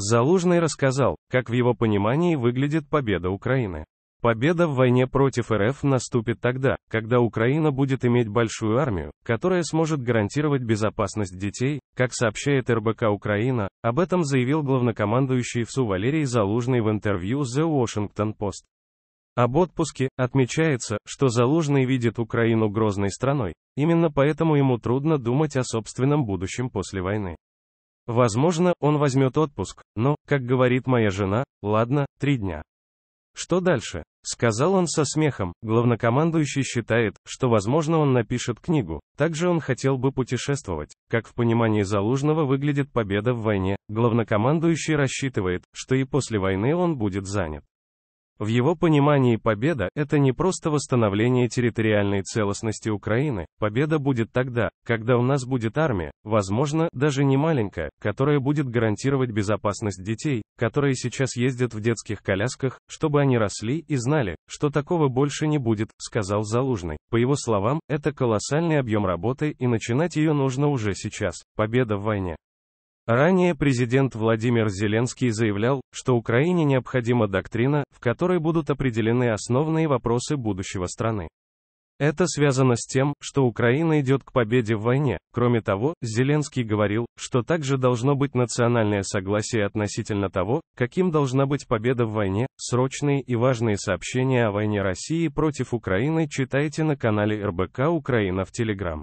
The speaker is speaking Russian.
Залужный рассказал, как в его понимании выглядит победа Украины. Победа в войне против РФ наступит тогда, когда Украина будет иметь большую армию, которая сможет гарантировать безопасность детей, как сообщает РБК Украина, об этом заявил главнокомандующий ВСУ Валерий Залужный в интервью The Washington Post. Об отпуске отмечается, что Залужный видит Украину грозной страной, именно поэтому ему трудно думать о собственном будущем после войны. Возможно, он возьмет отпуск, но, как говорит моя жена, ладно, три дня. Что дальше? Сказал он со смехом, главнокомандующий считает, что возможно он напишет книгу, также он хотел бы путешествовать. Как в понимании Залужного выглядит победа в войне, главнокомандующий рассчитывает, что и после войны он будет занят. В его понимании победа – это не просто восстановление территориальной целостности Украины, победа будет тогда, когда у нас будет армия, возможно, даже не маленькая, которая будет гарантировать безопасность детей, которые сейчас ездят в детских колясках, чтобы они росли и знали, что такого больше не будет, сказал Залужный. По его словам, это колоссальный объем работы и начинать ее нужно уже сейчас. Победа в войне. Ранее президент Владимир Зеленский заявлял, что Украине необходима доктрина, в которой будут определены основные вопросы будущего страны. Это связано с тем, что Украина идет к победе в войне. Кроме того, Зеленский говорил, что также должно быть национальное согласие относительно того, каким должна быть победа в войне. Срочные и важные сообщения о войне России против Украины читайте на канале РБК Украина в Телеграм.